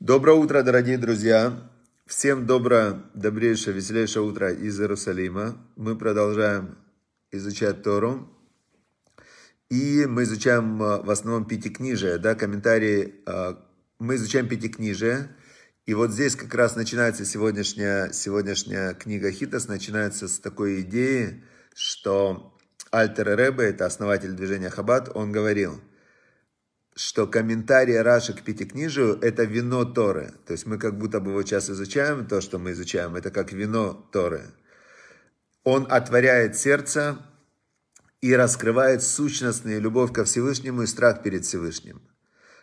Доброе утро, дорогие друзья! Всем доброе, добрейшее, веселейшее утро из Иерусалима. Мы продолжаем изучать Тору. И мы изучаем э, в основном пятикнижие, да, комментарии. Э, мы изучаем пятикнижие. И вот здесь как раз начинается сегодняшняя, сегодняшняя книга хитос. начинается с такой идеи, что Альтер Ребе, это основатель движения Хаббат, он говорил – что комментарии Раши к Пятикнижию – это вино Торы. То есть мы как будто бы вот сейчас изучаем то, что мы изучаем, это как вино Торы. Он отворяет сердце и раскрывает сущностные любовь ко Всевышнему и страх перед Всевышним.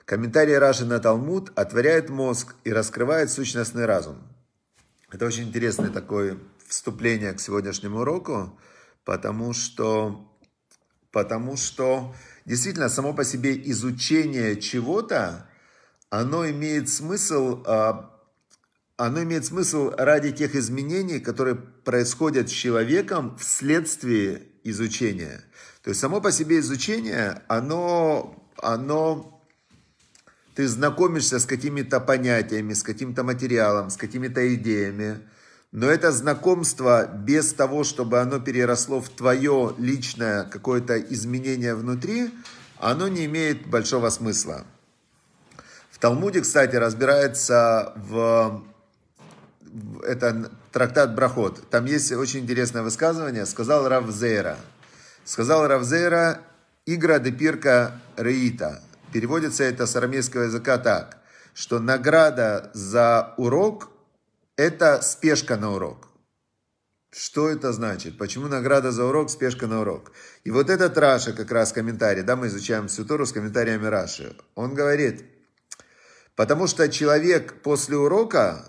Комментарии Раши на Талмуд отворяет мозг и раскрывает сущностный разум. Это очень интересное такое вступление к сегодняшнему уроку, потому что потому что действительно само по себе изучение чего-то, оно имеет смысл, а, оно имеет смысл ради тех изменений, которые происходят с человеком вследствие изучения. То есть само по себе изучение, оно, оно ты знакомишься с какими-то понятиями, с каким-то материалом, с какими-то идеями – но это знакомство без того, чтобы оно переросло в твое личное какое-то изменение внутри, оно не имеет большого смысла. В Талмуде, кстати, разбирается в... Это трактат Брахот. Там есть очень интересное высказывание. Сказал Равзейра. Сказал Равзейра «Игра де пирка реита». Переводится это с арамейского языка так, что награда за урок – это спешка на урок. Что это значит? Почему награда за урок, спешка на урок? И вот этот Раша, как раз комментарий, да, мы изучаем всю Тору с комментариями Раши. Он говорит, потому что человек после урока,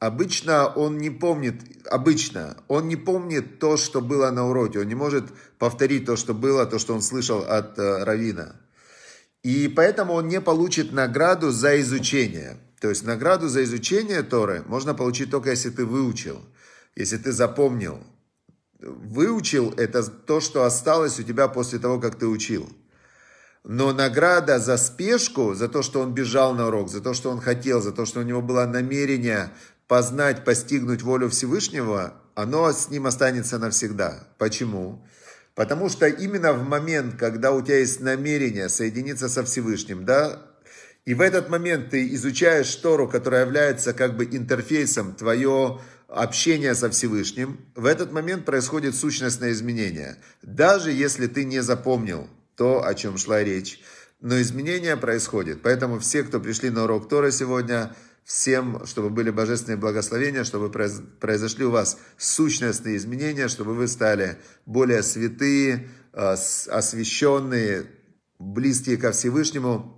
обычно он не помнит, обычно он не помнит то, что было на уроке, он не может повторить то, что было, то, что он слышал от э, Равина. И поэтому он не получит награду за изучение. То есть награду за изучение Торы можно получить только если ты выучил, если ты запомнил. Выучил – это то, что осталось у тебя после того, как ты учил. Но награда за спешку, за то, что он бежал на урок, за то, что он хотел, за то, что у него было намерение познать, постигнуть волю Всевышнего, оно с ним останется навсегда. Почему? Потому что именно в момент, когда у тебя есть намерение соединиться со Всевышним, да, и в этот момент ты изучаешь штору, которая является как бы интерфейсом твое общение со Всевышним, в этот момент происходит сущностное изменение. Даже если ты не запомнил то, о чем шла речь. Но изменение происходит. Поэтому все, кто пришли на урок Тора сегодня, всем, чтобы были божественные благословения, чтобы произошли у вас сущностные изменения, чтобы вы стали более святые, э, освященные, близкие ко Всевышнему.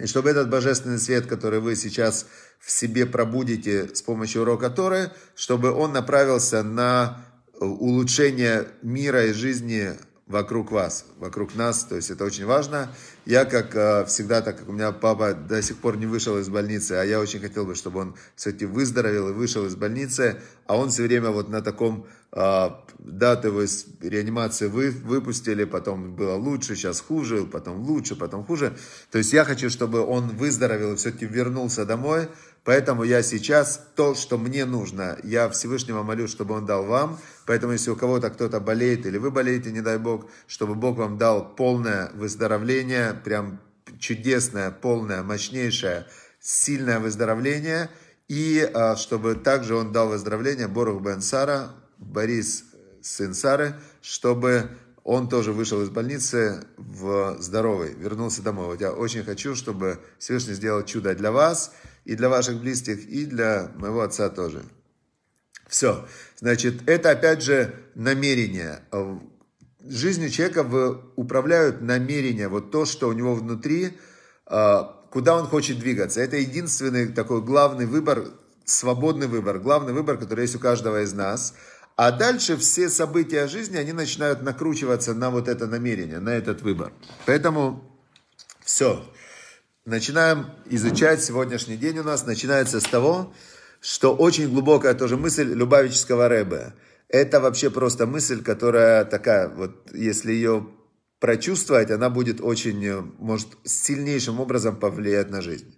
И чтобы этот божественный свет, который вы сейчас в себе пробудите с помощью урока Торы, чтобы он направился на э, улучшение мира и жизни вокруг вас, вокруг нас. То есть это очень важно. Я, как э, всегда, так как у меня папа до сих пор не вышел из больницы, а я очень хотел бы, чтобы он все-таки выздоровел и вышел из больницы, а он все время вот на таком, э, даты его из реанимации вы, выпустили, потом было лучше, сейчас хуже, потом лучше, потом хуже. То есть я хочу, чтобы он выздоровел и все-таки вернулся домой, Поэтому я сейчас то, что мне нужно, я Всевышнего молю, чтобы Он дал вам. Поэтому если у кого-то кто-то болеет или вы болеете, не дай Бог, чтобы Бог вам дал полное выздоровление, прям чудесное, полное, мощнейшее, сильное выздоровление. И а, чтобы также Он дал выздоровление Борух Бен Сара, Борис сын Сары, чтобы он тоже вышел из больницы в здоровый, вернулся домой. Вот я очень хочу, чтобы Всевышний сделал чудо для вас и для ваших близких, и для моего отца тоже. Все. Значит, это опять же намерение. Жизнью человека управляют намерения, вот то, что у него внутри, а, куда он хочет двигаться. Это единственный такой главный выбор, свободный выбор, главный выбор, который есть у каждого из нас. А дальше все события жизни, они начинают накручиваться на вот это намерение, на этот выбор. Поэтому все начинаем изучать сегодняшний день у нас. Начинается с того, что очень глубокая тоже мысль Любавического Рэбе. Это вообще просто мысль, которая такая, вот если ее прочувствовать, она будет очень, э, может, сильнейшим образом повлиять на жизнь.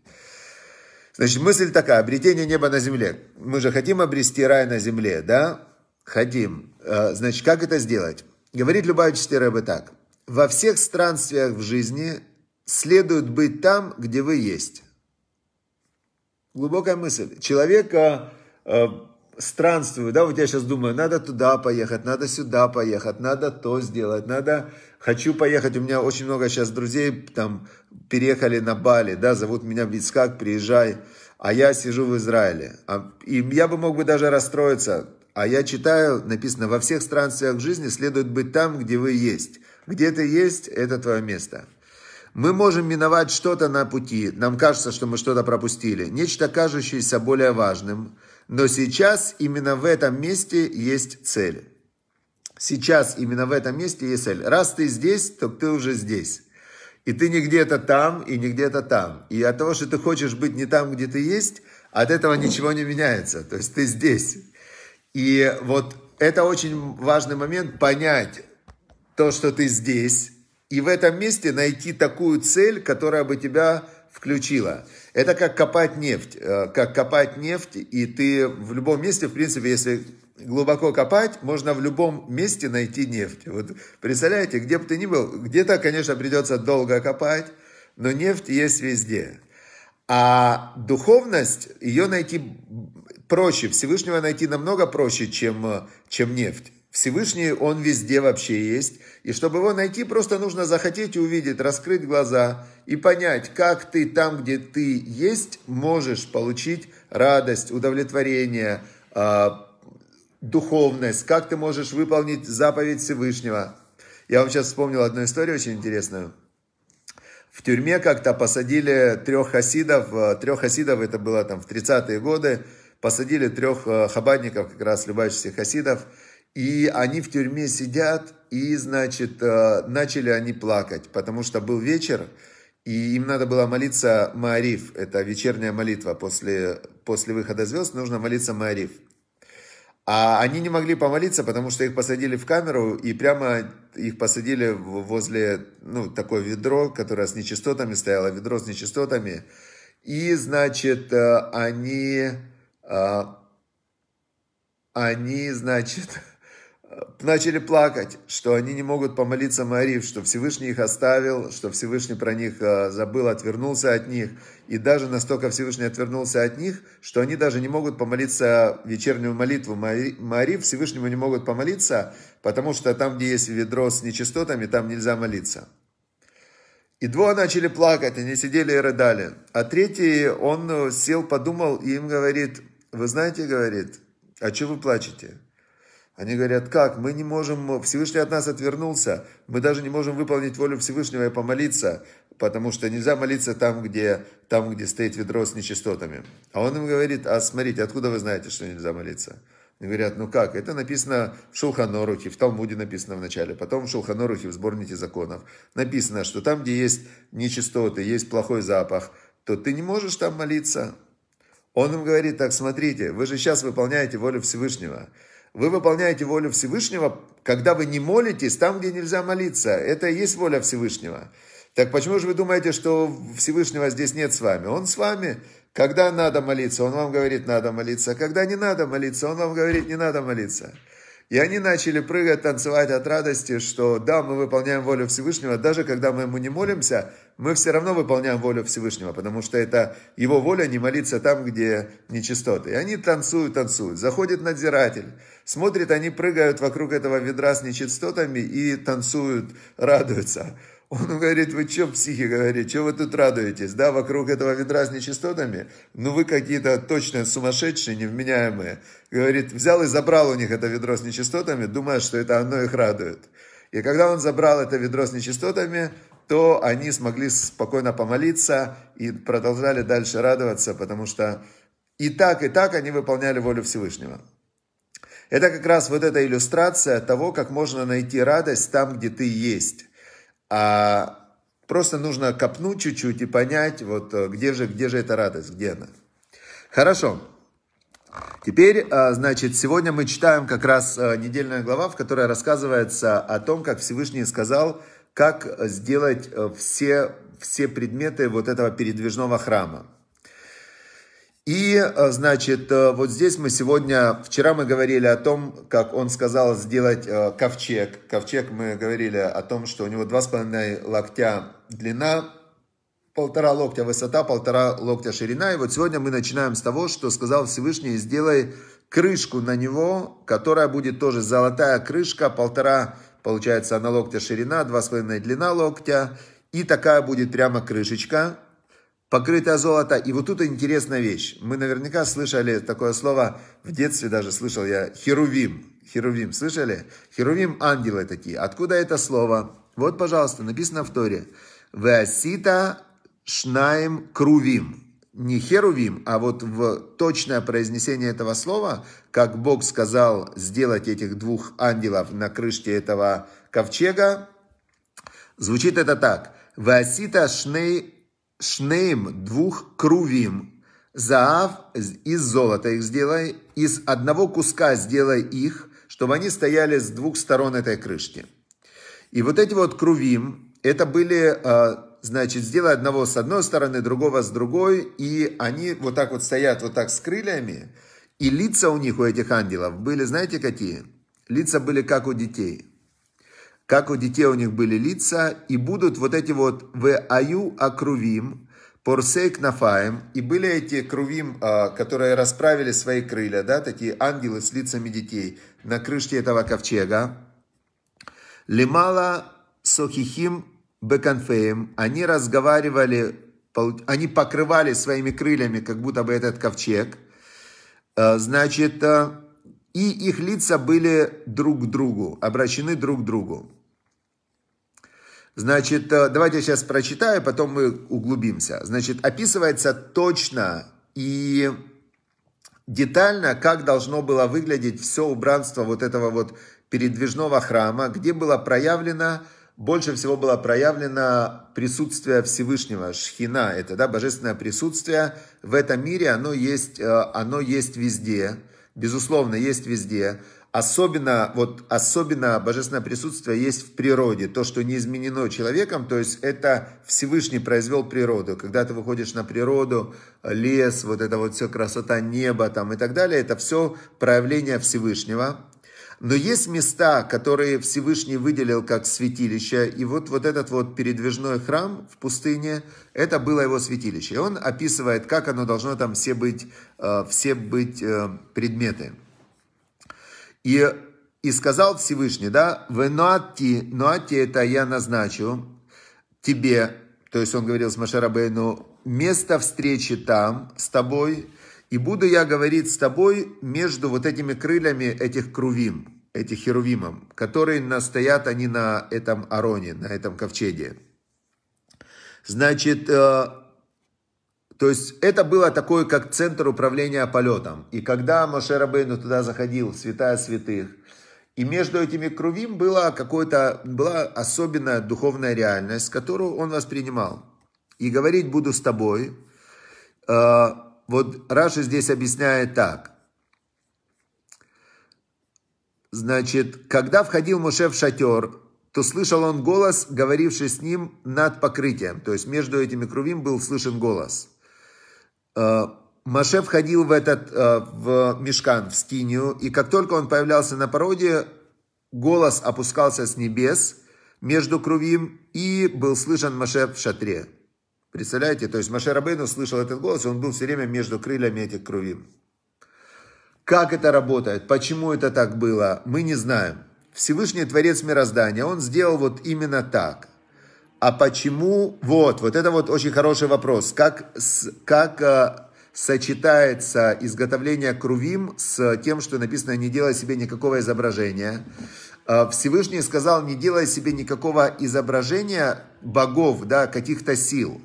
Значит, мысль такая, обретение неба на земле. Мы же хотим обрести рай на земле, да? Хотим. Э, значит, как это сделать? Говорит Любавич Стеребе так. Во всех странствиях в жизни следует быть там, где вы есть. Глубокая мысль. Человека э, странствует, да, вот я сейчас думаю, надо туда поехать, надо сюда поехать, надо то сделать, надо, хочу поехать, у меня очень много сейчас друзей там переехали на Бали, да, зовут меня в Вицкак, приезжай, а я сижу в Израиле, а, и я бы мог бы даже расстроиться, а я читаю, написано, во всех странствиях жизни следует быть там, где вы есть, где ты есть, это твое место. Мы можем миновать что-то на пути, нам кажется, что мы что-то пропустили, нечто кажущееся более важным, но сейчас именно в этом месте есть цель. Сейчас именно в этом месте есть цель. Раз ты здесь, то ты уже здесь. И ты не где-то там, и не где-то там. И от того, что ты хочешь быть не там, где ты есть, от этого ничего не меняется. То есть ты здесь. И вот это очень важный момент, понять то, что ты здесь, и в этом месте найти такую цель, которая бы тебя включила. Это как копать нефть, э, как копать нефть, и ты в любом месте, в принципе, если глубоко копать, можно в любом месте найти нефть. Вот представляете, где бы ты ни был, где-то, конечно, придется долго копать, но нефть есть везде. А духовность, ее найти проще, Всевышнего найти намного проще, чем, э, чем нефть. Всевышний, Он везде вообще есть. И чтобы его найти, просто нужно захотеть увидеть, раскрыть глаза и понять, как ты там, где ты есть, можешь получить радость, удовлетворение, а, духовность, как ты можешь выполнить заповедь Всевышнего. Я вам сейчас вспомнил одну историю очень интересную. В тюрьме как-то посадили трех хасидов, а, трех хасидов, это было там в 30-е годы, посадили трех а, хабадников, как раз любящихся хасидов, и они в тюрьме сидят, и, значит, э, начали они плакать, потому что был вечер, и им надо было молиться Маариф. Это вечерняя молитва после, после выхода звезд, нужно молиться Маариф. А они не могли помолиться, потому что их посадили в камеру и прямо их посадили возле, ну, такое ведро, которое с нечистотами стояло, ведро с нечистотами. И, значит, э, они, э, они, значит, начали плакать, что они не могут помолиться Марии, что Всевышний их оставил, что Всевышний про них э, забыл, отвернулся от них. И даже настолько Всевышний отвернулся от них, что они даже не могут помолиться вечернюю молитву Мари, Всевышнему не могут помолиться, потому что там, где есть ведро с нечистотами, там нельзя молиться. И двое начали плакать, они сидели и рыдали. А третий, он сел, подумал и им говорит, вы знаете, говорит, а что вы плачете? Они говорят, как? Мы не можем, Всевышний от нас отвернулся, мы даже не можем выполнить волю Всевышнего и помолиться, потому что нельзя молиться там, где, там, где стоит ведро с нечистотами. А он им говорит, а смотрите, откуда вы знаете, что нельзя молиться? Они говорят, ну как, это написано в Шулханорухе, в Талмуде написано в начале, потом в Шулханорухе, в сборнике законов. Написано, что там, где есть нечистоты, есть плохой запах, то ты не можешь там молиться. Он им говорит, так смотрите, вы же сейчас выполняете волю Всевышнего. Вы выполняете волю Всевышнего, когда вы не молитесь там, где нельзя молиться. Это и есть воля Всевышнего. Так почему же вы думаете, что Всевышнего здесь нет с вами? Он с вами. Когда надо молиться, он вам говорит, надо молиться. Когда не надо молиться, он вам говорит, не надо молиться. И они начали прыгать, танцевать от радости, что да, мы выполняем волю Всевышнего, даже когда мы ему не молимся, мы все равно выполняем волю Всевышнего, потому что это его воля не молиться там, где нечистоты. И они танцуют, танцуют. Заходит надзиратель, смотрит, они прыгают вокруг этого ведра с нечистотами и танцуют, радуются. Он говорит, вы что, психи, говорит, что вы тут радуетесь, да, вокруг этого ведра с нечистотами? Ну вы какие-то точно сумасшедшие, невменяемые. Говорит, взял и забрал у них это ведро с нечистотами, думая, что это оно их радует. И когда он забрал это ведро с нечистотами, то они смогли спокойно помолиться и продолжали дальше радоваться, потому что и так, и так они выполняли волю Всевышнего. Это как раз вот эта иллюстрация того, как можно найти радость там, где ты есть. А просто нужно копнуть чуть-чуть и понять, вот э, где же, где же эта радость, где она. Хорошо. Теперь, э, значит, сегодня мы читаем как раз э, недельная глава, в которой рассказывается о том, как Всевышний сказал, как сделать все, все предметы вот этого передвижного храма. И, э, значит, э, вот здесь мы сегодня, вчера мы говорили о том, как он сказал сделать э, ковчег. Ковчег мы говорили о том, что у него 2,5 локтя длина, полтора локтя высота, полтора локтя ширина. И вот сегодня мы начинаем с того, что сказал Всевышний, сделай крышку на него, которая будет тоже золотая крышка, полтора, получается, на локтя ширина, 2,5 длина локтя. И такая будет прямо крышечка, покрытое золото. И вот тут интересная вещь. Мы наверняка слышали такое слово, в детстве даже слышал я, херувим. Херувим, слышали? Херувим – ангелы такие. Откуда это слово? Вот, пожалуйста, написано в Торе. Веасита шнаем крувим. Не херувим, а вот в точное произнесение этого слова, как Бог сказал сделать этих двух ангелов на крышке этого ковчега, звучит это так. Васита шней шнеем двух крувим, заав из золота их сделай, из одного куска сделай их, чтобы они стояли с двух сторон этой крышки. И вот эти вот крувим, это были, а, значит, сделай одного с одной стороны, другого с другой, и они вот так вот стоят, вот так с крыльями, и лица у них, у этих ангелов, были, знаете, какие? Лица были как у детей – как у детей у них были лица, и будут вот эти вот в аю акрувим, порсей кнафаем, и были эти крувим, а, которые расправили свои крылья, да, такие ангелы с лицами детей на крышке этого ковчега. Лимала сохихим беконфеем, они разговаривали, они покрывали своими крыльями, как будто бы этот ковчег. А, значит, а, и их лица были друг к другу, обращены друг к другу. Значит, э, давайте я сейчас прочитаю, потом мы углубимся. Значит, описывается точно и детально, как должно было выглядеть все убранство вот этого вот передвижного храма, где было проявлено, больше всего было проявлено присутствие Всевышнего, шхина, это да, божественное присутствие в этом мире, оно есть, э, оно есть везде, безусловно, есть везде. Особенно, вот, особенно божественное присутствие есть в природе, то, что не изменено человеком, то есть это Всевышний произвел природу. Когда ты выходишь на природу, лес, вот это вот все красота неба там и так далее, это все проявление Всевышнего. Но есть места, которые Всевышний выделил как святилище, и вот, вот этот вот передвижной храм в пустыне, это было его святилище. И он описывает, как оно должно там все быть, э, все быть э, предметы. И, и сказал Всевышний, да, нуати, нуати это я назначу тебе, то есть он говорил с Машарабейну, место встречи там с тобой, и буду я говорить с тобой между вот этими крыльями этих крувим, этих херувимом, которые настоят они на этом ароне, на этом ковчеге. Значит, э, то есть это было такое, как центр управления полетом. И когда Моше Рабейну туда заходил, в святая святых, и между этими крувим была, какой-то, была особенная духовная реальность, которую он воспринимал. И говорить буду с тобой. А, вот Раша здесь объясняет так. Значит, когда входил Моше в шатер, то слышал он голос, говоривший с ним над покрытием. То есть между этими крувим был слышен голос. Э, Маше входил в этот, э, в мешкан, в скинию, и как только он появлялся на породе, голос опускался с небес между Крувим, и был слышен Маше в шатре. Представляете, то есть Маше Рабейну слышал этот голос, и он был все время между крыльями этих Крувим. Как это работает, почему это так было, мы не знаем. Всевышний Творец Мироздания, он сделал вот именно так. А почему? Вот, вот это вот очень хороший вопрос. Как, с, как э, сочетается изготовление крувим с тем, что написано «не делай себе никакого изображения»? Э, Всевышний сказал, не делай себе никакого изображения богов, да, каких-то сил.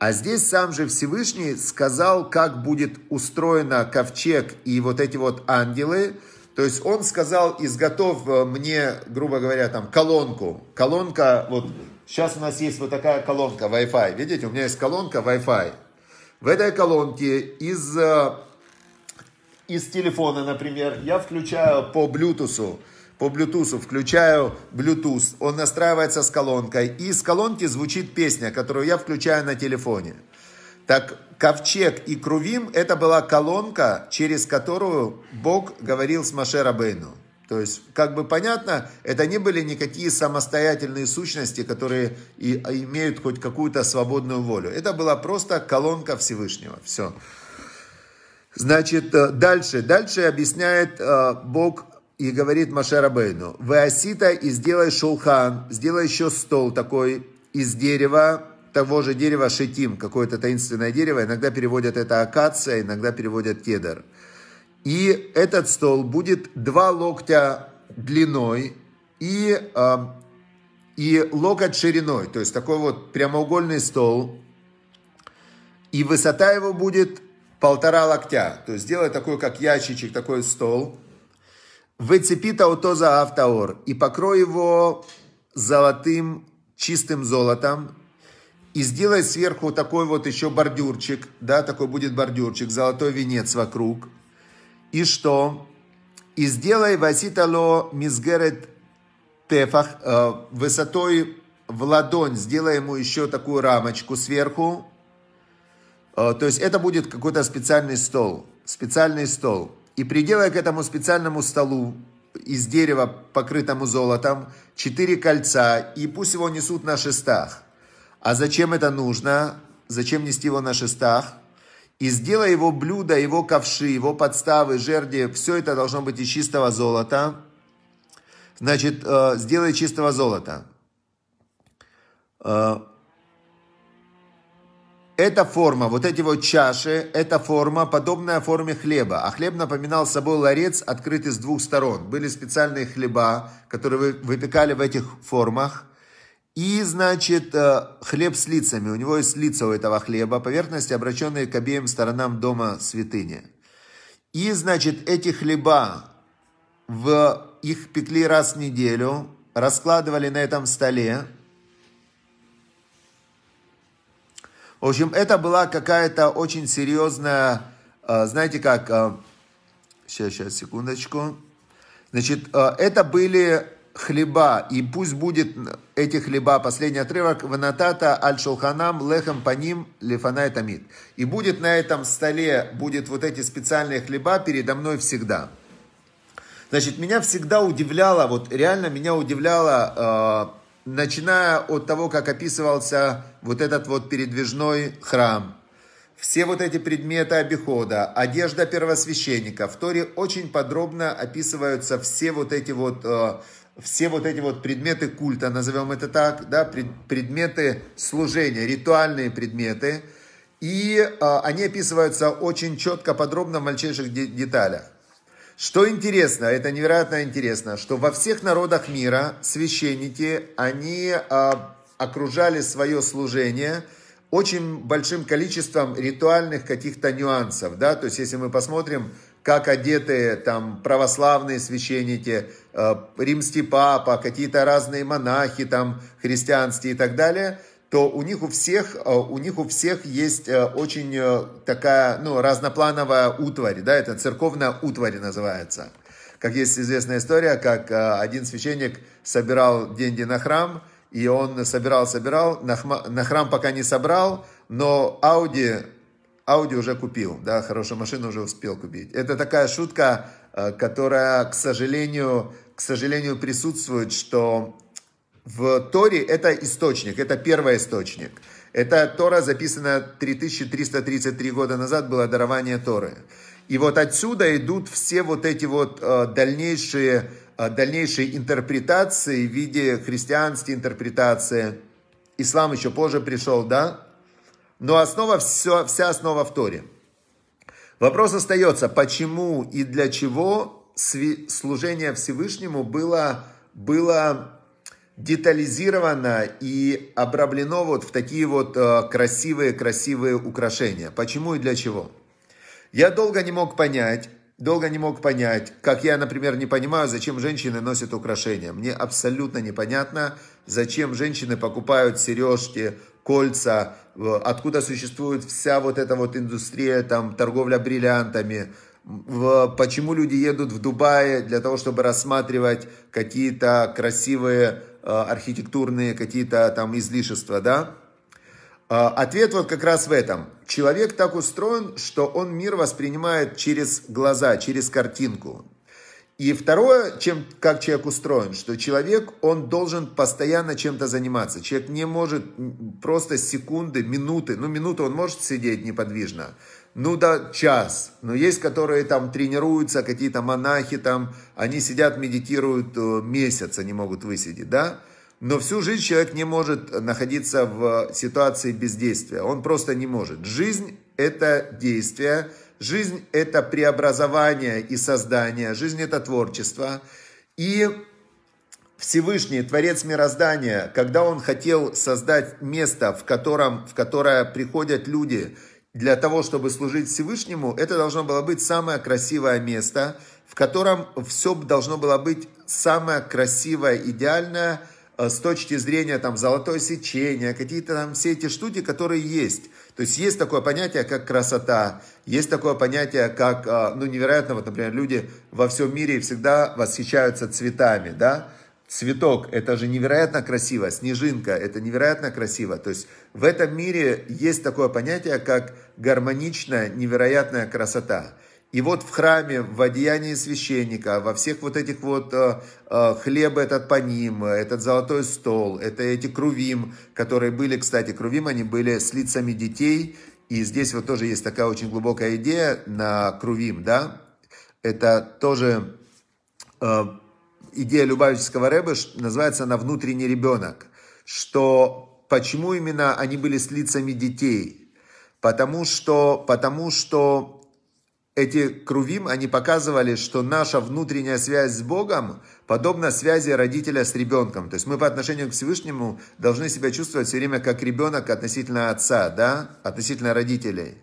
А здесь сам же Всевышний сказал, как будет устроено ковчег и вот эти вот ангелы. То есть он сказал, изготовь э, мне, грубо говоря, там колонку. Колонка, вот Сейчас у нас есть вот такая колонка Wi-Fi. Видите, у меня есть колонка Wi-Fi. В этой колонке из, э, из телефона, например, я включаю по Bluetooth по Bluetooth, включаю Bluetooth, он настраивается с колонкой, и из колонки звучит песня, которую я включаю на телефоне. Так Ковчег и Крувим – это была колонка, через которую Бог говорил с Маше Рабейну. То есть, как бы понятно, это не были никакие самостоятельные сущности, которые и а, имеют хоть какую-то свободную волю. Это была просто колонка Всевышнего. Все. Значит, э, дальше. Дальше объясняет э, Бог и говорит Машарабейну. Веасита и сделай шулхан, сделай еще стол такой из дерева, того же дерева шетим, какое-то таинственное дерево. Иногда переводят это акация, иногда переводят кедр. И этот стол будет два локтя длиной и, э, и локоть шириной. То есть такой вот прямоугольный стол. И высота его будет полтора локтя. То есть сделай такой, как ящичек, такой стол. Выцепи тауто за автоор и покрой его золотым, чистым золотом. И сделай сверху такой вот еще бордюрчик, да, такой будет бордюрчик, золотой венец вокруг. И что? И сделай васитало мизгерет тефах э, высотой в ладонь, сделай ему еще такую рамочку сверху. Э, то есть это будет какой-то специальный стол, специальный стол. И приделай к этому специальному столу из дерева, покрытому золотом, четыре кольца, и пусть его несут на шестах. А зачем это нужно? Зачем нести его на шестах? И сделай его блюдо, его ковши, его подставы, жерди, все это должно быть из чистого золота. Значит, э, сделай чистого золота. Э, эта форма, вот эти вот чаши, эта форма, подобная форме хлеба. А хлеб напоминал собой ларец, открытый с двух сторон. Были специальные хлеба, которые вы выпекали в этих формах. И, значит, э, хлеб с лицами. У него есть лица у этого хлеба, поверхности, обращенные к обеим сторонам дома святыни. И, значит, эти хлеба в их пекли раз в неделю, раскладывали на этом столе. В общем, это была какая-то очень серьезная, э, знаете как, сейчас, э, сейчас, секундочку. Значит, это были хлеба, и пусть будет эти хлеба, последний отрывок, ванатата аль шулханам лехам паним лифанай тамид. И будет на этом столе, будет вот эти специальные хлеба передо мной всегда. Значит, меня всегда удивляло, вот реально меня удивляло, э, начиная от того, как описывался вот этот вот передвижной храм, все вот эти предметы обихода, одежда первосвященника. В Торе очень подробно описываются все вот эти вот э, все вот эти вот предметы культа, назовем это так, да, предметы служения, ритуальные предметы, и э, они описываются очень четко, подробно в мельчайших де- деталях. Что интересно, это невероятно интересно, что во всех народах мира священники, они э, окружали свое служение очень большим количеством ритуальных каких-то нюансов, да, то есть если мы посмотрим как одеты там православные священники, э, римский папа, какие-то разные монахи там христианские и так далее, то у них у всех, э, у них у всех есть э, очень такая, ну, разноплановая утварь, да, это церковная утварь называется. Как есть известная история, как один священник собирал деньги на храм, и он собирал, собирал, на, на храм пока не собрал, но Ауди Ауди уже купил, да, хорошую машину уже успел купить. Это такая шутка, э, которая, к сожалению, к сожалению, присутствует, что в Торе это источник, это первый источник. Это Тора, записана 3333 года назад, было дарование Торы. И вот отсюда идут все вот эти вот э, дальнейшие, э, дальнейшие интерпретации в виде христианской интерпретации. Ислам еще позже пришел, да? Но основа, все, вся основа в Торе. Вопрос остается, почему и для чего служение Всевышнему было, было детализировано и обраблено вот в такие вот красивые-красивые э, украшения. Почему и для чего? Я долго не мог понять, долго не мог понять, как я, например, не понимаю, зачем женщины носят украшения. Мне абсолютно непонятно, зачем женщины покупают сережки, кольца, Э, откуда существует вся вот эта вот индустрия, там, торговля бриллиантами, почему люди едут в Дубае для того, чтобы рассматривать какие-то красивые э, архитектурные какие-то там излишества, да? Э, ответ вот как раз в этом. Человек так устроен, что он мир воспринимает через глаза, через картинку. И второе, чем, как человек устроен, что человек, он должен постоянно чем-то заниматься. Человек не может просто секунды, минуты, ну минуту он может сидеть неподвижно, ну да, час. Но есть, которые там тренируются, какие-то монахи там, они сидят, медитируют э, месяц, они могут высидеть, да? Но всю жизнь человек не может находиться в ситуации бездействия. Он просто не может. Жизнь – это действие, Жизнь – это преобразование и создание. Жизнь – это творчество. И Всевышний, Творец мироздания, когда Он хотел создать место, в, котором, в которое приходят люди для того, чтобы служить Всевышнему, это должно было быть самое красивое место, в котором все должно было быть самое красивое, идеальное э, с точки зрения там золотое сечение, какие-то там все эти штуки, которые есть – то есть есть такое понятие, как красота, есть такое понятие, как, а, ну, невероятно, вот, например, люди во всем мире всегда восхищаются цветами, да, цветок, это же невероятно красиво, снежинка, это невероятно красиво. То есть в этом мире есть такое понятие, как гармоничная, невероятная красота. И вот в храме, в одеянии священника, во всех вот этих вот э, э, хлеб этот по ним, этот золотой стол, это эти крувим, которые были, кстати, крувим, они были с лицами детей. И здесь вот тоже есть такая очень глубокая идея на крувим, да. Это тоже э, идея Любавического рэба, называется она «Внутренний ребенок». Что, почему именно они были с лицами детей? Потому что, потому что эти крувим, они показывали, что наша внутренняя связь с Богом подобна связи родителя с ребенком. То есть мы по отношению к Всевышнему должны себя чувствовать все время как ребенок относительно отца, да, относительно родителей.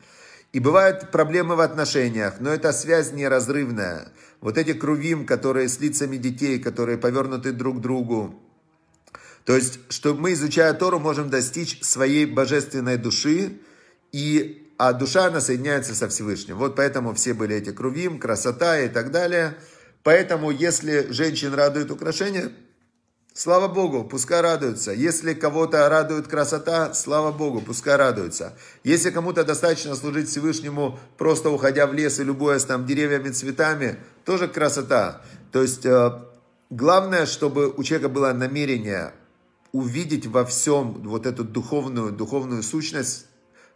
И бывают проблемы в отношениях, но эта связь неразрывная. Вот эти крувим, которые с лицами детей, которые повернуты друг к другу. То есть, что мы, изучая Тору, можем достичь своей божественной души и а душа, она соединяется со Всевышним. Вот поэтому все были эти крувим, красота и так далее. Поэтому, если женщин радует украшение, слава Богу, пускай радуются. Если кого-то радует красота, слава Богу, пускай радуются. Если кому-то достаточно служить Всевышнему, просто уходя в лес и любуясь там деревьями, цветами, тоже красота. То есть, э, главное, чтобы у человека было намерение увидеть во всем вот эту духовную, духовную сущность,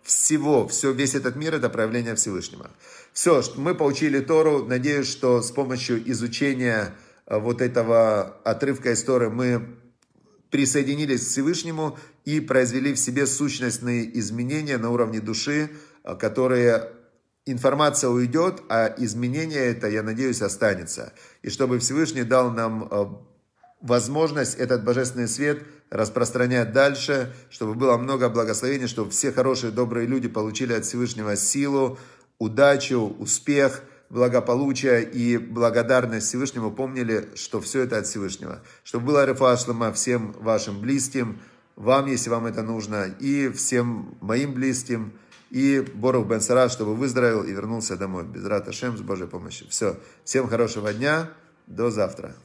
всего, все, весь этот мир – это проявление Всевышнего. Все, что мы получили Тору, надеюсь, что с помощью изучения э, вот этого отрывка истории мы присоединились к Всевышнему и произвели в себе сущностные изменения на уровне души, э, которые информация уйдет, а изменение это, я надеюсь, останется. И чтобы Всевышний дал нам э, возможность этот божественный свет – распространять дальше, чтобы было много благословений, чтобы все хорошие, добрые люди получили от Всевышнего силу, удачу, успех, благополучие и благодарность Всевышнему. Помнили, что все это от Всевышнего. Чтобы было рефашлама всем вашим близким, вам, если вам это нужно, и всем моим близким, и Боров Бен Сара, чтобы выздоровел и вернулся домой. Без Рата Шем, с Божьей помощью. Все. Всем хорошего дня. До завтра.